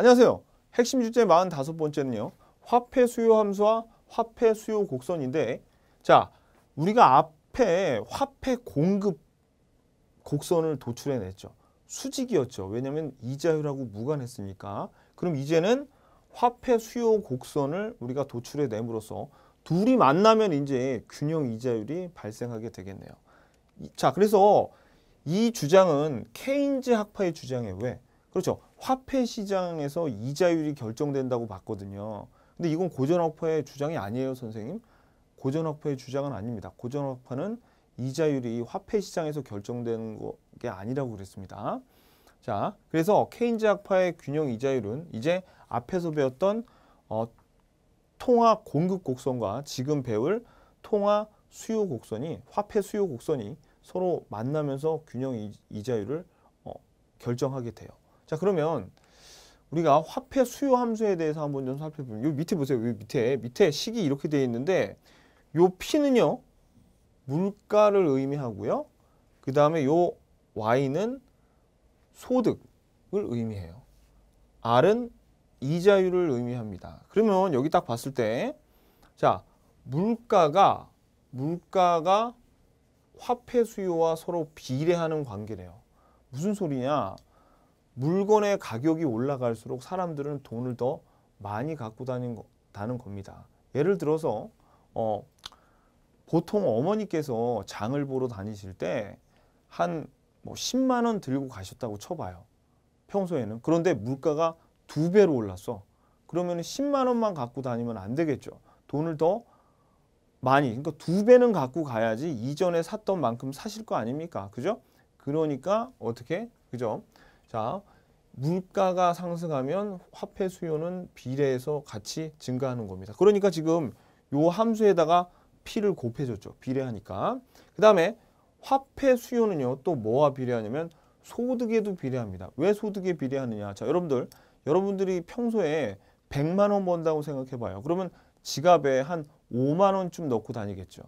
안녕하세요. 핵심 주제 45번째는요. 화폐 수요 함수와 화폐 수요 곡선인데 자, 우리가 앞에 화폐 공급 곡선을 도출해냈죠. 수직이었죠. 왜냐하면 이자율하고 무관했으니까. 그럼 이제는 화폐 수요 곡선을 우리가 도출해냄으로써 둘이 만나면 이제 균형 이자율이 발생하게 되겠네요. 자, 그래서 이 주장은 케인즈 학파의 주장에 왜? 그렇죠. 화폐 시장에서 이자율이 결정된다고 봤거든요. 근데 이건 고전학파의 주장이 아니에요, 선생님. 고전학파의 주장은 아닙니다. 고전학파는 이자율이 화폐 시장에서 결정된게 아니라고 그랬습니다. 자, 그래서 케인즈 학파의 균형 이자율은 이제 앞에서 배웠던 어, 통화 공급 곡선과 지금 배울 통화 수요 곡선이 화폐 수요 곡선이 서로 만나면서 균형 이자율을 어, 결정하게 돼요. 자 그러면 우리가 화폐 수요 함수에 대해서 한번 좀 살펴보면 요 밑에 보세요. 요 밑에 밑에 식이 이렇게 되어 있는데 요 P는요. 물가를 의미하고요. 그 다음에 요 Y는 소득을 의미해요. R은 이자율을 의미합니다. 그러면 여기 딱 봤을 때 자, 물가가 물가가 화폐 수요와 서로 비례하는 관계래요. 무슨 소리냐? 물건의 가격이 올라갈수록 사람들은 돈을 더 많이 갖고 다닌다는 겁니다. 예를 들어서 어, 보통 어머니께서 장을 보러 다니실 때한뭐 10만 원 들고 가셨다고 쳐봐요. 평소에는. 그런데 물가가 두 배로 올랐어. 그러면 10만 원만 갖고 다니면 안 되겠죠. 돈을 더 많이 그러니까 두 배는 갖고 가야지 이전에 샀던 만큼 사실 거 아닙니까? 그죠? 그러니까 어떻게? 그죠? 자, 물가가 상승하면 화폐 수요는 비례해서 같이 증가하는 겁니다. 그러니까 지금 요 함수에다가 P를 곱해줬죠. 비례하니까. 그 다음에 화폐 수요는요. 또 뭐와 비례하냐면 소득에도 비례합니다. 왜 소득에 비례하느냐. 자, 여러분들, 여러분들이 평소에 100만 원 번다고 생각해봐요. 그러면 지갑에 한 5만 원쯤 넣고 다니겠죠.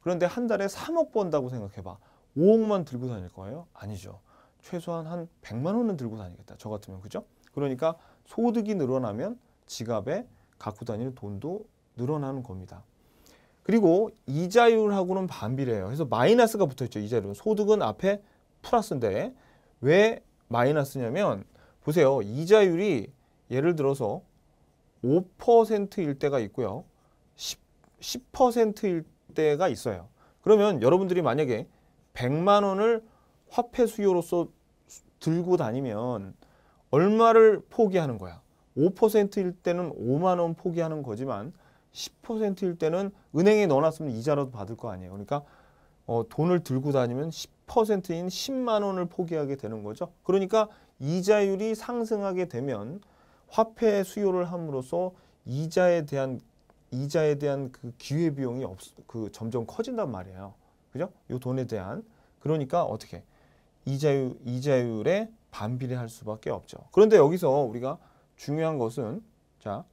그런데 한 달에 3억 번다고 생각해봐. 5억만 들고 다닐 거예요? 아니죠. 최소한 한 100만 원은 들고 다니겠다. 저 같으면 그죠? 그러니까 소득이 늘어나면 지갑에 갖고 다니는 돈도 늘어나는 겁니다. 그리고 이자율하고는 반비례해요. 그래서 마이너스가 붙어 있죠. 이자율은 소득은 앞에 플러스인데 왜 마이너스냐면 보세요. 이자율이 예를 들어서 5%일 때가 있고요. 10, 10%일 때가 있어요. 그러면 여러분들이 만약에 100만 원을 화폐 수요로서 들고 다니면 얼마를 포기하는 거야. 5%일 때는 5만 원 포기하는 거지만 10%일 때는 은행에 넣어놨으면 이자라도 받을 거 아니에요. 그러니까 어, 돈을 들고 다니면 10%인 10만 원을 포기하게 되는 거죠. 그러니까 이자율이 상승하게 되면 화폐 수요를 함으로써 이자에 대한 이자에 대한 그 기회 비용이 없, 그 점점 커진단 말이에요. 그죠? 요 돈에 대한 그러니까 어떻게 이자율, 이자율에 반비례 할 수밖에 없죠. 그런데 여기서 우리가 중요한 것은 자,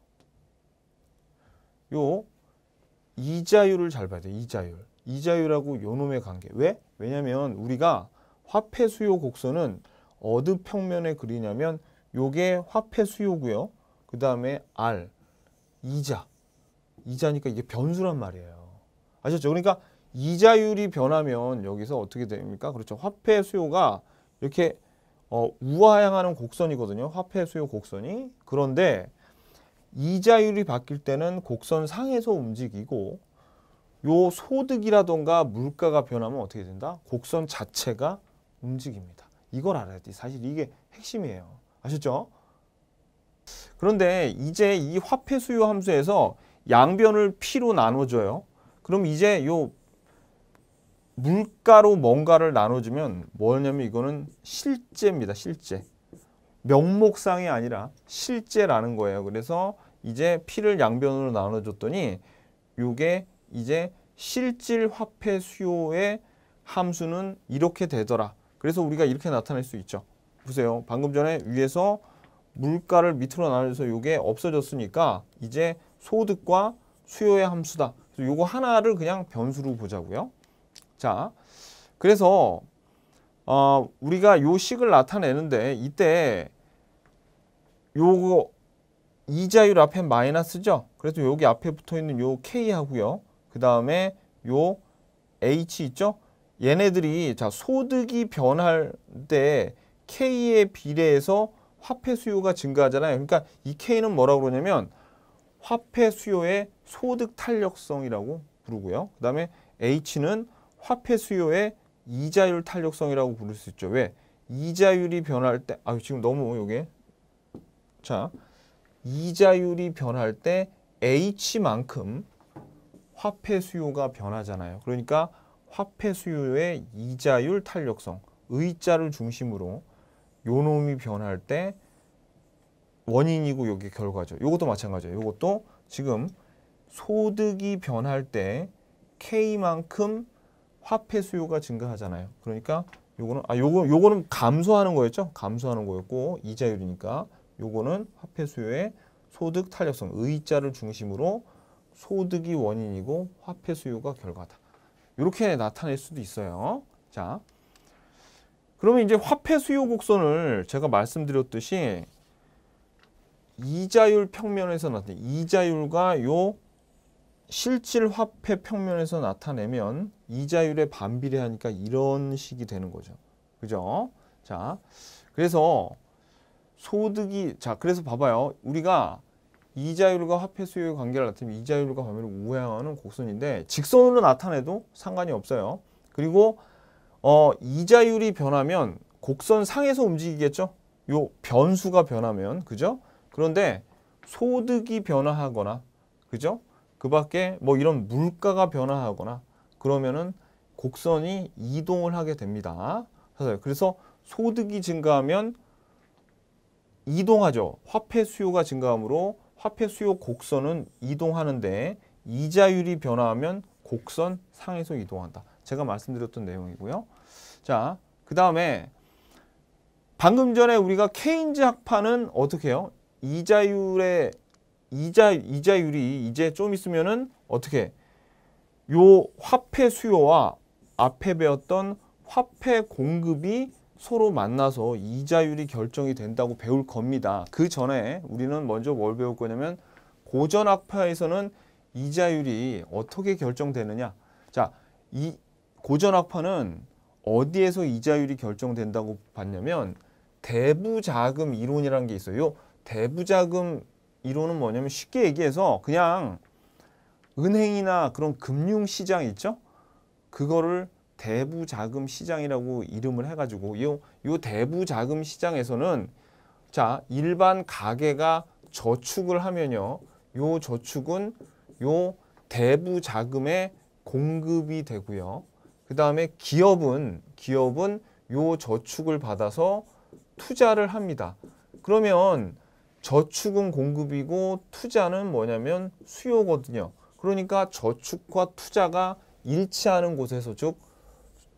요 이자율을 잘 봐야 돼. 요 이자율. 이자율하고 요놈의 관계. 왜? 왜냐면 우리가 화폐 수요 곡선은 어느 평면에 그리냐면 요게 화폐 수요고요. 그다음에 R 이자. 이자니까 이게 변수란 말이에요. 아셨죠? 그러니까 이자율이 변하면 여기서 어떻게 됩니까? 그렇죠. 화폐 수요가 이렇게 어, 우하향하는 곡선이거든요. 화폐 수요 곡선이. 그런데 이자율이 바뀔 때는 곡선 상에서 움직이고 요 소득이라던가 물가가 변하면 어떻게 된다? 곡선 자체가 움직입니다. 이걸 알아야 돼. 사실 이게 핵심이에요. 아셨죠? 그런데 이제 이 화폐 수요 함수에서 양변을 P로 나눠줘요. 그럼 이제 요 물가로 뭔가를 나눠주면 뭐냐면 이거는 실제입니다. 실제. 명목상이 아니라 실제라는 거예요. 그래서 이제 피를 양변으로 나눠줬더니 이게 이제 실질 화폐 수요의 함수는 이렇게 되더라. 그래서 우리가 이렇게 나타낼 수 있죠. 보세요. 방금 전에 위에서 물가를 밑으로 나눠줘서 이게 없어졌으니까 이제 소득과 수요의 함수다. 그래서 이거 하나를 그냥 변수로 보자고요. 자, 그래서 어, 우리가 요 식을 나타내는데 이때 요거 이자율 앞에 마이너스죠. 그래서 여기 앞에 붙어 있는 요 k 하고요. 그 다음에 요 h 있죠. 얘네들이 자 소득이 변할 때 k에 비례해서 화폐 수요가 증가하잖아요. 그러니까 이 k는 뭐라고 그러냐면 화폐 수요의 소득 탄력성이라고 부르고요. 그 다음에 h는 화폐 수요의 이자율 탄력성이라고 부를 수 있죠. 왜? 이자율이 변할 때, 아 지금 너무 이게자 이자율이 변할 때 H만큼 화폐 수요가 변하잖아요. 그러니까 화폐 수요의 이자율 탄력성, 의자를 중심으로 요 놈이 변할 때 원인이고 여기 결과죠. 요것도 마찬가지예요. 요것도 지금 소득이 변할 때 K만큼 화폐 수요가 증가하잖아요. 그러니까 요거는 아 요거 요거는 감소하는 거였죠? 감소하는 거였고 이자율이니까 요거는 화폐 수요의 소득 탄력성 의자를 중심으로 소득이 원인이고 화폐 수요가 결과다. 이렇게 나타낼 수도 있어요. 자. 그러면 이제 화폐 수요 곡선을 제가 말씀드렸듯이 이자율 평면에서 나타나 이자율과 요 실질 화폐 평면에서 나타내면 이자율에 반비례하니까 이런 식이 되는 거죠. 그죠? 자, 그래서 소득이 자, 그래서 봐봐요. 우리가 이자율과 화폐 수요의 관계를 나타내면 이자율과 화면을 우회하는 곡선인데 직선으로 나타내도 상관이 없어요. 그리고 어, 이자율이 변하면 곡선 상에서 움직이겠죠? 요 변수가 변하면 그죠? 그런데 소득이 변화하거나 그죠? 그 밖에 뭐 이런 물가가 변화하거나 그러면은 곡선이 이동을 하게 됩니다. 그래서 소득이 증가하면 이동하죠. 화폐 수요가 증가하므로 화폐 수요 곡선은 이동하는데 이자율이 변화하면 곡선 상에서 이동한다. 제가 말씀드렸던 내용이고요. 자, 그 다음에 방금 전에 우리가 케인즈 학파는 어떻게 해요? 이자율의 이자 이자율이 이제 좀 있으면은 어떻게 요 화폐 수요와 앞에 배웠던 화폐 공급이 서로 만나서 이자율이 결정이 된다고 배울 겁니다. 그 전에 우리는 먼저 뭘 배울 거냐면 고전학파에서는 이자율이 어떻게 결정되느냐. 자, 이 고전학파는 어디에서 이자율이 결정된다고 봤냐면 대부자금 이론이라는 게 있어요. 대부자금 이론은 뭐냐면 쉽게 얘기해서 그냥 은행이나 그런 금융시장 있죠? 그거를 대부자금 시장이라고 이름을 해가지고 요, 요 대부자금 시장에서는 자 일반 가게가 저축을 하면요. 요 저축은 요 대부자금의 공급이 되고요. 그 다음에 기업은 기업은 요 저축을 받아서 투자를 합니다. 그러면 저축은 공급이고 투자는 뭐냐면 수요거든요. 그러니까 저축과 투자가 일치하는 곳에서 즉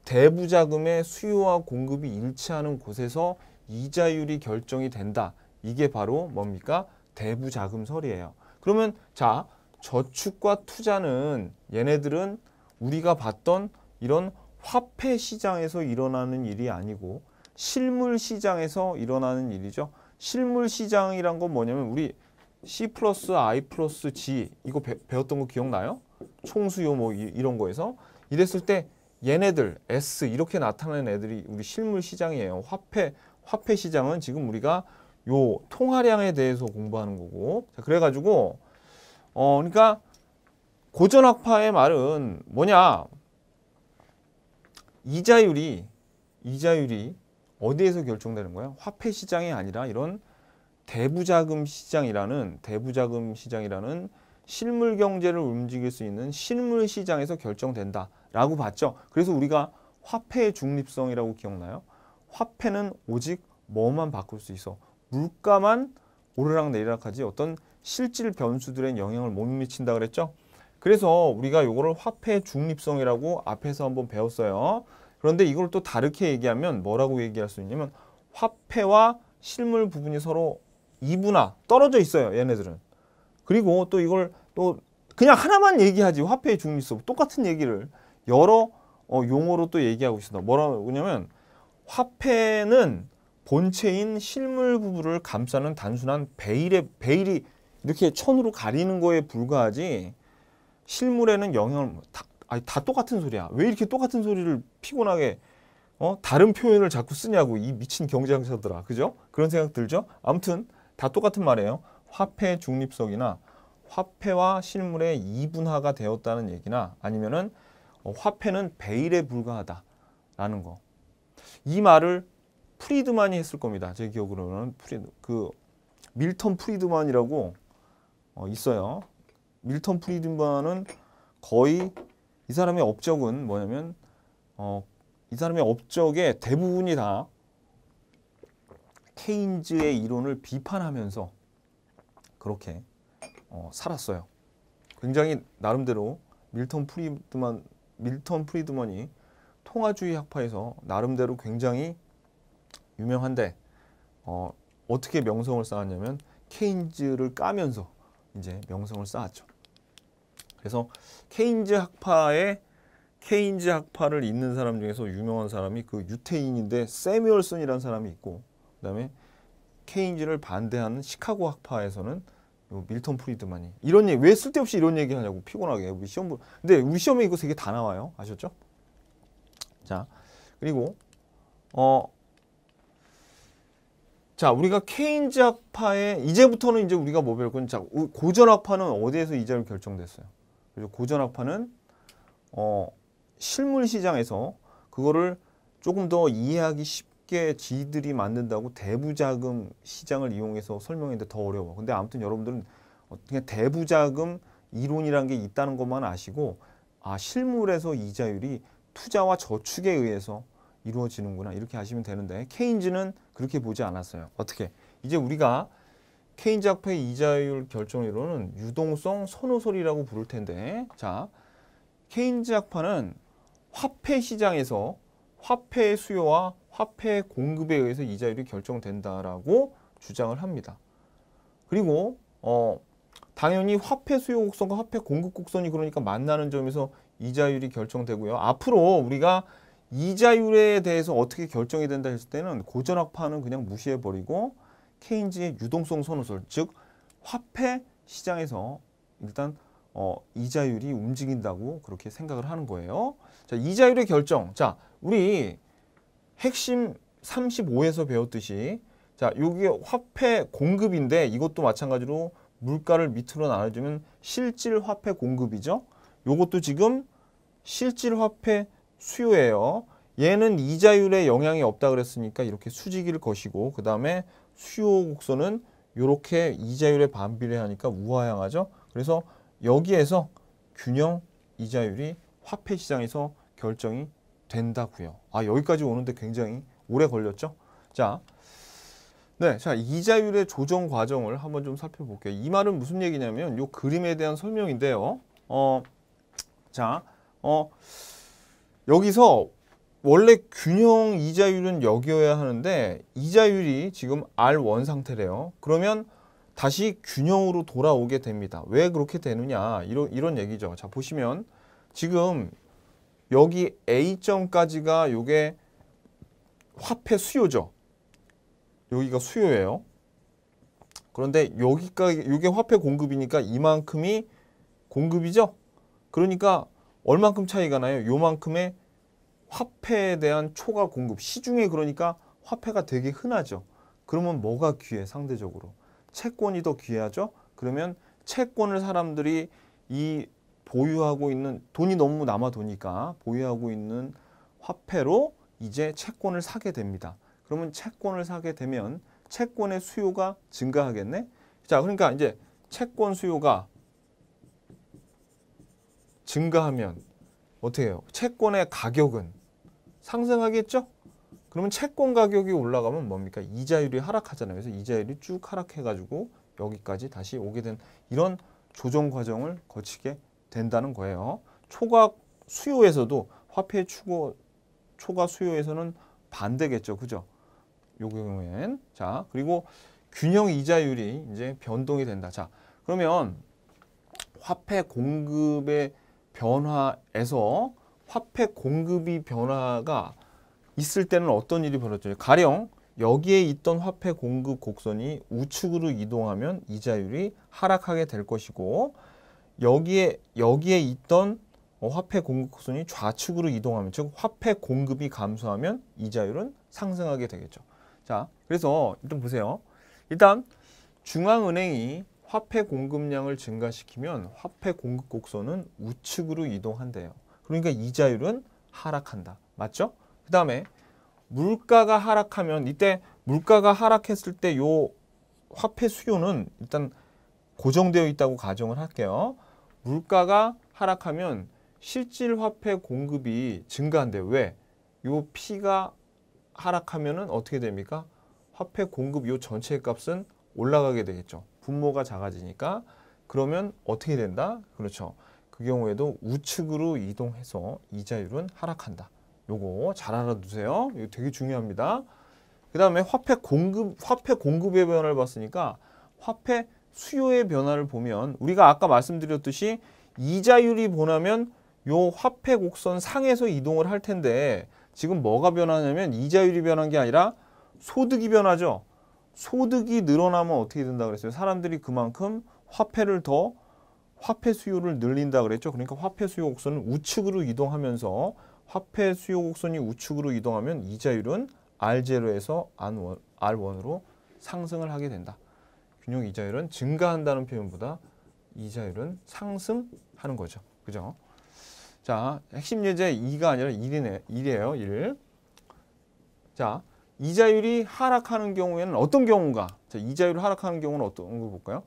대부 자금의 수요와 공급이 일치하는 곳에서 이자율이 결정이 된다. 이게 바로 뭡니까? 대부 자금설이에요. 그러면 자, 저축과 투자는 얘네들은 우리가 봤던 이런 화폐 시장에서 일어나는 일이 아니고 실물 시장에서 일어나는 일이죠. 실물 시장이란 건 뭐냐면 우리 C 플러스 I 플러스 G 이거 배, 웠던거 기억나요? 총수요 뭐 이, 이런 거에서 이랬을 때 얘네들 S 이렇게 나타나는 애들이 우리 실물 시장이에요. 화폐 화폐 시장은 지금 우리가 요 통화량에 대해서 공부하는 거고 자, 그래가지고 어 그러니까 고전학파의 말은 뭐냐 이자율이 이자율이 어디에서 결정되는 거야? 화폐 시장이 아니라 이런 대부자금 시장이라는 대부자금 시장이라는 실물 경제를 움직일 수 있는 실물 시장에서 결정된다라고 봤죠. 그래서 우리가 화폐의 중립성이라고 기억나요? 화폐는 오직 뭐만 바꿀 수 있어. 물가만 오르락 내리락하지 어떤 실질 변수들에 영향을 못 미친다 그랬죠. 그래서 우리가 요거를 화폐 중립성이라고 앞에서 한번 배웠어요. 그런데 이걸 또 다르게 얘기하면 뭐라고 얘기할 수 있냐면 화폐와 실물 부분이 서로 이분화 떨어져 있어요 얘네들은 그리고 또 이걸 또 그냥 하나만 얘기하지 화폐의 중립성 똑같은 얘기를 여러 어, 용어로 또 얘기하고 있습니다 뭐라고 그냐면 화폐는 본체인 실물 부분을 감싸는 단순한 베일의 베일이 이렇게 천으로 가리는 거에 불과하지 실물에는 영향을 다, 아니 다 똑같은 소리야. 왜 이렇게 똑같은 소리를 피곤하게 어? 다른 표현을 자꾸 쓰냐고 이 미친 경쟁자들아. 그죠? 그런 생각 들죠? 아무튼 다 똑같은 말이에요. 화폐 중립성이나 화폐와 실물의 이분화가 되었다는 얘기나 아니면은 어, 화폐는 베일에 불과하다라는 거. 이 말을 프리드만이 했을 겁니다. 제 기억으로는 프리드 그 밀턴 프리드만이라고 어, 있어요. 밀턴 프리드만은 거의 이 사람의 업적은 뭐냐면 어, 이 사람의 업적의 대부분이 다 케인즈의 이론을 비판하면서 그렇게 어, 살았어요. 굉장히 나름대로 밀턴 프리드만 밀턴 프리드먼이 통화주의 학파에서 나름대로 굉장히 유명한데 어, 어떻게 명성을 쌓았냐면 케인즈를 까면서 이제 명성을 쌓았죠. 그래서 케인즈 학파에 케인즈 학파를 잇는 사람 중에서 유명한 사람이 그 유태인인데 세미얼슨이라는 사람이 있고 그다음에 케인즈를 반대하는 시카고 학파에서는 밀턴 프리드만이 이런 얘기 왜 쓸데없이 이런 얘기 하냐고 피곤하게 우리 시험 보 근데 우리 시험에 이거 세 개 다 나와요 아셨죠? 자 그리고 어 자, 우리가 케인즈 학파에 이제부터는 이제 우리가 뭐 배울 건 자, 고전 학파는 어디에서 이자율 결정됐어요? 그래서 고전학파는 어, 실물 시장에서 그거를 조금 더 이해하기 쉽게 지들이 만든다고 대부자금 시장을 이용해서 설명했는데 더 어려워. 근데 아무튼 여러분들은 어, 그냥 대부자금 이론이란 게 있다는 것만 아시고 아 실물에서 이자율이 투자와 저축에 의해서 이루어지는구나 이렇게 하시면 되는데 케인즈는 그렇게 보지 않았어요. 어떻게? 이제 우리가 케인즈학의 이자율 결정이론은 유동성 선호설이라고 부를 텐데 자케인지학파는 화폐 시장에서 화폐의 수요와 화폐의 공급에 의해서 이자율이 결정된다라고 주장을 합니다. 그리고 어 당연히 화폐 수요 곡선과 화폐 공급 곡선이 그러니까 만나는 점에서 이자율이 결정되고요. 앞으로 우리가 이자율에 대해서 어떻게 결정이 된다 했을 때는 고전학파는 그냥 무시해버리고 케인즈의 유동성 선호설, 즉 화폐 시장에서 일단 어, 이자율이 움직인다고 그렇게 생각을 하는 거예요. 자, 이자율의 결정. 자, 우리 핵심 35에서 배웠듯이 자, 여기 화폐 공급인데 이것도 마찬가지로 물가를 밑으로 나눠주면 실질 화폐 공급이죠. 이것도 지금 실질 화폐 수요예요. 얘는 이자율에 영향이 없다 그랬으니까 이렇게 수직일 것이고 그 다음에 수요 곡선은 이렇게 이자율에 반비례하니까 우하향하죠. 그래서 여기에서 균형 이자율이 화폐 시장에서 결정이 된다고요. 아 여기까지 오는데 굉장히 오래 걸렸죠. 자, 네, 자 이자율의 조정 과정을 한번 좀 살펴볼게요. 이 말은 무슨 얘기냐면 요 그림에 대한 설명인데요. 어, 자, 어 여기서 원래 균형 이자율은 여기여야 하는데 이자율이 지금 R1 상태래요. 그러면 다시 균형으로 돌아오게 됩니다. 왜 그렇게 되느냐 이런, 이런 얘기죠. 자 보시면 지금 여기 A점까지가 요게 화폐 수요죠. 여기가 수요예요. 그런데 여기까지 요게 화폐 공급이니까 이만큼이 공급이죠. 그러니까 얼만큼 차이가 나요? 요만큼의 화폐에 대한 초과 공급, 시중에 그러니까 화폐가 되게 흔하죠. 그러면 뭐가 귀해 상대적으로? 채권이 더 귀하죠. 그러면 채권을 사람들이 이 보유하고 있는 돈이 너무 남아 도니까 보유하고 있는 화폐로 이제 채권을 사게 됩니다. 그러면 채권을 사게 되면 채권의 수요가 증가하겠네. 자, 그러니까 이제 채권 수요가 증가하면 어떻게 해요? 채권의 가격은 상승하겠죠? 그러면 채권 가격이 올라가면 뭡니까? 이자율이 하락하잖아요. 그래서 이자율이 쭉 하락해가지고 여기까지 다시 오게 된 이런 조정 과정을 거치게 된다는 거예요. 초과 수요에서도 화폐 추구 초과 수요에서는 반대겠죠. 그죠? 요 경우엔 자, 그리고 균형 이자율이 이제 변동이 된다. 자, 그러면 화폐 공급의 변화에서 화폐 공급이 변화가 있을 때는 어떤 일이 벌어져요? 가령 여기에 있던 화폐 공급 곡선이 우측으로 이동하면 이자율이 하락하게 될 것이고 여기에 여기에 있던 화폐 공급 곡선이 좌측으로 이동하면 즉 화폐 공급이 감소하면 이자율은 상승하게 되겠죠. 자, 그래서 일단 보세요. 일단 중앙은행이 화폐 공급량을 증가시키면 화폐 공급 곡선은 우측으로 이동한대요. 그러니까 이자율은 하락한다. 맞죠? 그 다음에 물가가 하락하면 이때 물가가 하락했을 때요 화폐 수요는 일단 고정되어 있다고 가정을 할게요. 물가가 하락하면 실질 화폐 공급이 증가한대요. 왜? 요 P가 하락하면 어떻게 됩니까? 화폐 공급 요 전체 값은 올라가게 되겠죠. 분모가 작아지니까 그러면 어떻게 된다? 그렇죠. 그 경우에도 우측으로 이동해서 이자율은 하락한다. 요거 잘 알아두세요. 이거 되게 중요합니다. 그 다음에 화폐 공급, 화폐 공급의 변화를 봤으니까 화폐 수요의 변화를 보면 우리가 아까 말씀드렸듯이 이자율이 보나면 요 화폐 곡선 상에서 이동을 할 텐데 지금 뭐가 변하냐면 이자율이 변한 게 아니라 소득이 변하죠. 소득이 늘어나면 어떻게 된다 그랬어요? 사람들이 그만큼 화폐를 더 화폐 수요를 늘린다 그랬죠. 그러니까 화폐 수요 곡선은 우측으로 이동하면서 화폐 수요 곡선이 우측으로 이동하면 이자율은 R0에서 R1으로 상승을 하게 된다. 균형 이자율은 증가한다는 표현보다 이자율은 상승하는 거죠. 그죠? 자, 핵심 예제 2가 아니라 1이네, 1이에요. 1. 자, 이자율이 하락하는 경우에는 어떤 경우가? 자, 이자율 하락하는 경우는 어떤 걸 볼까요?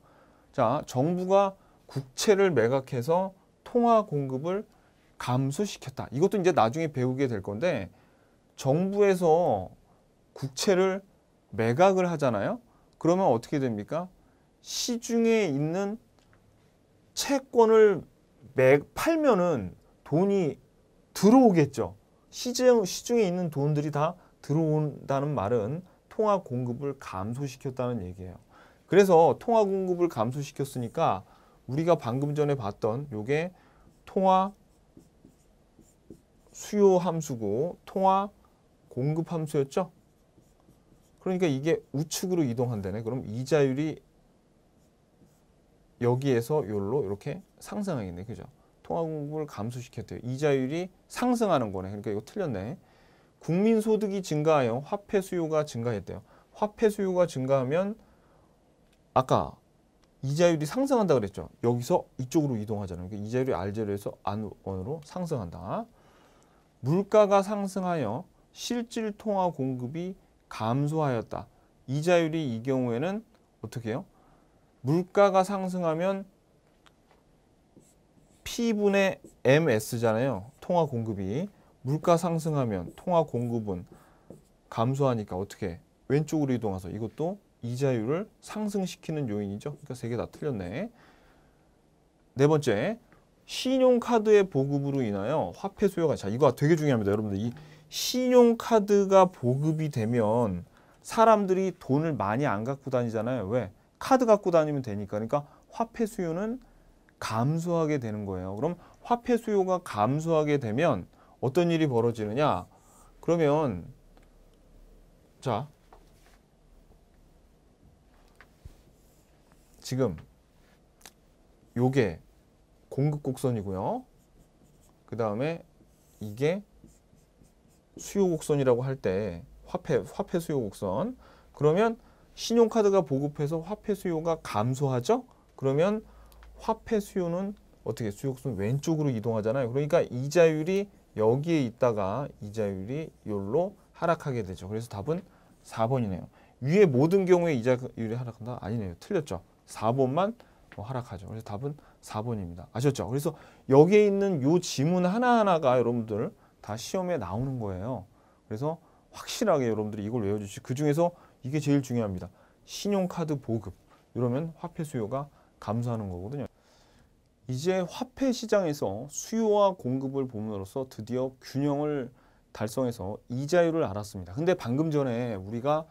자, 정부가 국채를 매각해서 통화 공급을 감소시켰다. 이것도 이제 나중에 배우게 될 건데 정부에서 국채를 매각을 하잖아요. 그러면 어떻게 됩니까? 시중에 있는 채권을 매, 팔면은 돈이 들어오겠죠. 시중, 시중에 있는 돈들이 다 들어온다는 말은 통화 공급을 감소시켰다는 얘기예요. 그래서 통화 공급을 감소시켰으니까 우리가 방금 전에 봤던 요게 통화 수요 함수고 통화 공급 함수였죠? 그러니까 이게 우측으로 이동한다네. 그럼 이자율이 여기에서 요로 이렇게 상승하겠네. 그죠? 통화 공급을 감소시켰대요. 이자율이 상승하는 거네. 그러니까 이거 틀렸네. 국민 소득이 증가하여 화폐 수요가 증가했대요. 화폐 수요가 증가하면 아까 이자율이 상승한다 그랬죠. 여기서 이쪽으로 이동하잖아요. 그러니까 이자율이 알제로에서 안원으로 상승한다. 물가가 상승하여 실질 통화 공급이 감소하였다. 이자율이 이 경우에는 어떻게 해요? 물가가 상승하면 P분의 MS잖아요. 통화 공급이. 물가 상승하면 통화 공급은 감소하니까 어떻게 왼쪽으로 이동해서 이것도 이자율을 상승시키는 요인이죠. 그러니까 세 개 다 틀렸네. 네 번째, 신용카드의 보급으로 인하여 화폐 수요가 자 이거 되게 중요합니다. 여러분들 이 신용카드가 보급이 되면 사람들이 돈을 많이 안 갖고 다니잖아요. 왜? 카드 갖고 다니면 되니까. 그러니까 화폐 수요는 감소하게 되는 거예요. 그럼 화폐 수요가 감소하게 되면 어떤 일이 벌어지느냐? 그러면 자 지금 요게 공급 곡선이고요. 그 다음에 이게 수요 곡선이라고 할 때 화폐, 화폐 수요 곡선 그러면 신용카드가 보급해서 화폐 수요가 감소하죠? 그러면 화폐 수요는 어떻게 수요 곡선 왼쪽으로 이동하잖아요. 그러니까 이자율이 여기에 있다가 이자율이 열로 하락하게 되죠. 그래서 답은 4번이네요. 위에 모든 경우에 이자율이 하락한다? 아니네요. 틀렸죠. 4번만 뭐 하락하죠. 그래서 답은 4번입니다. 아셨죠? 그래서 여기에 있는 요 지문 하나하나가 여러분들 다 시험에 나오는 거예요. 그래서 확실하게 여러분들이 이걸 외워주시고 그중에서 이게 제일 중요합니다. 신용카드 보급 이러면 화폐 수요가 감소하는 거거든요. 이제 화폐 시장에서 수요와 공급을 보므로써 드디어 균형을 달성해서 이자율을 알았습니다. 근데 방금 전에 우리가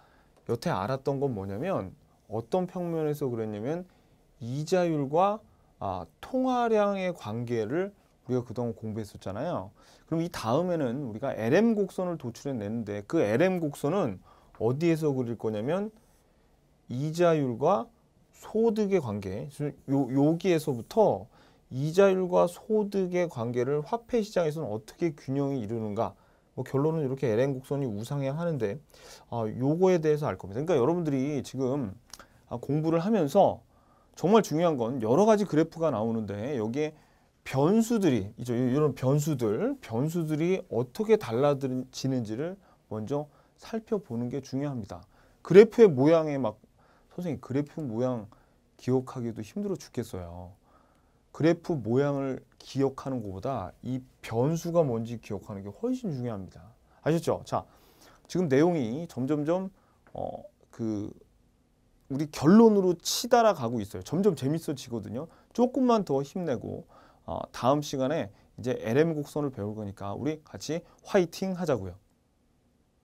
여태 알았던 건 뭐냐면 어떤 평면에서 그랬냐면 이자율과 아, 통화량의 관계를 우리가 그동안 공부했었잖아요. 그럼 이 다음에는 우리가 LM 곡선을 도출해내는데 그 LM 곡선은 어디에서 그릴 거냐면 이자율과 소득의 관계, 요, 여기에서부터 이자율과 소득의 관계를 화폐 시장에서는 어떻게 균형이 이루는가 뭐 결론은 이렇게 LN 곡선이 우상향하는데 아, 요거에 대해서 알 겁니다. 그러니까 여러분들이 지금 아, 공부를 하면서 정말 중요한 건 여러 가지 그래프가 나오는데 여기에 변수들이 이제 이런 변수들 변수들이 어떻게 달라지는지를 먼저 살펴보는 게 중요합니다. 그래프의 모양에 막 선생님 그래프 모양 기억하기도 힘들어 죽겠어요. 그래프 모양을 기억하는 것보다 이 변수가 뭔지 기억하는 게 훨씬 중요합니다. 아셨죠? 자, 지금 내용이 점점점 어, 그 우리 결론으로 치달아 가고 있어요. 점점 재밌어지거든요. 조금만 더 힘내고 어, 다음 시간에 이제 LM 곡선을 배울 거니까 우리 같이 화이팅 하자고요.